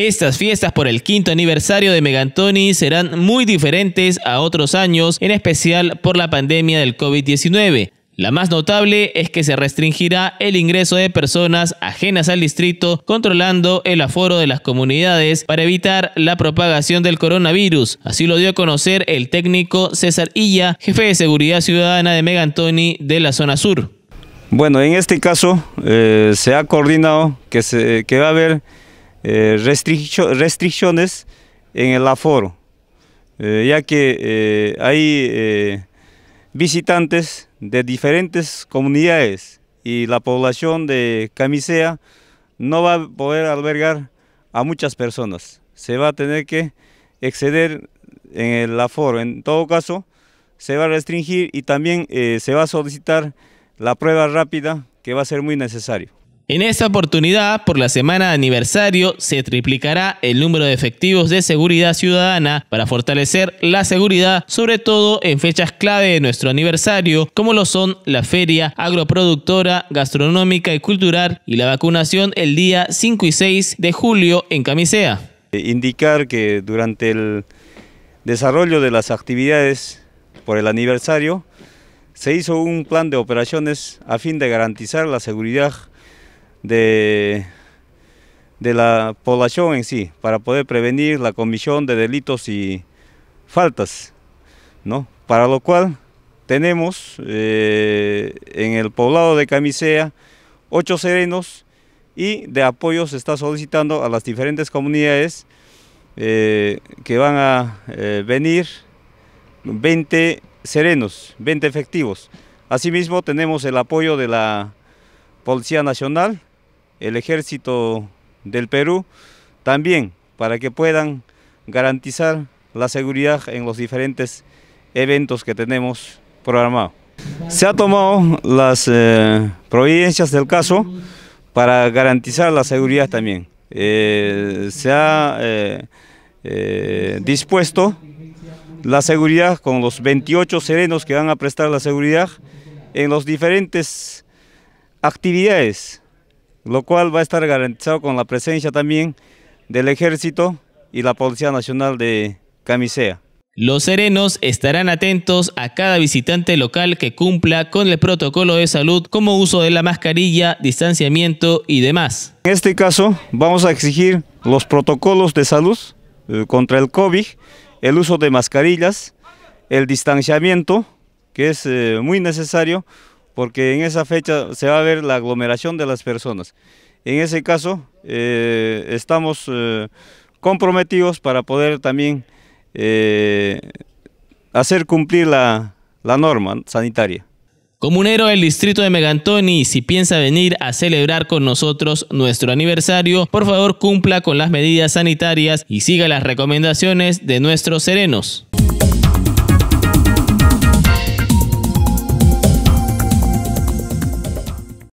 Estas fiestas por el quinto aniversario de Megantoni serán muy diferentes a otros años, en especial por la pandemia del COVID-19. La más notable es que se restringirá el ingreso de personas ajenas al distrito, controlando el aforo de las comunidades para evitar la propagación del coronavirus. Así lo dio a conocer el técnico César Illa, jefe de seguridad ciudadana de Megantoni de la zona sur. Bueno, en este caso eh, se ha coordinado que, se, que va a haber eh, restricciones en el aforo, eh, ya que eh, hay visitantes de diferentes comunidades y la población de Camisea no va a poder albergar a muchas personas. Se va a tener que exceder en el aforo. En todo caso, se va a restringir y también se va a solicitar la prueba rápida que va a ser muy necesario. En esta oportunidad, por la semana de aniversario, se triplicará el número de efectivos de seguridad ciudadana para fortalecer la seguridad, sobre todo en fechas clave de nuestro aniversario, como lo son la feria agroproductora, gastronómica y cultural y la vacunación el día 5 y 6 de julio en Camisea. Eh, indicar que durante el desarrollo de las actividades por el aniversario, se hizo un plan de operaciones a fin de garantizar la seguridad de, la población en sí, para poder prevenir la comisión de delitos y faltas, ¿no? Para lo cual tenemos eh, en el poblado de Camisea ocho serenos y de apoyo se está solicitando a las diferentes comunidades eh, que van a eh, venir 20 serenos, 20 efectivos. Asimismo tenemos el apoyo de la Policía Nacional, el ejército del Perú también para que puedan garantizar la seguridad en los diferentes eventos que tenemos programados. Se ha tomado las eh, providencias del caso para garantizar la seguridad también. Eh, se ha eh, dispuesto la seguridad con los 28 serenos que van a prestar la seguridad en las diferentes actividades lo cual va a estar garantizado con la presencia también del Ejército y la Policía Nacional de Camisea. Los serenos estarán atentos a cada visitante local que cumpla con el protocolo de salud como uso de la mascarilla, distanciamiento y demás. En este caso vamos a exigir los protocolos de salud eh, contra el COVID, el uso de mascarillas, el distanciamiento, que es eh, muy necesario porque en esa fecha se va a ver la aglomeración de las personas. En ese caso, eh, estamos eh, comprometidos para poder también eh, hacer cumplir la norma sanitaria. Comunero del distrito de Megantoni, si piensa venir a celebrar con nosotros nuestro aniversario, por favor cumpla con las medidas sanitarias y siga las recomendaciones de nuestros serenos.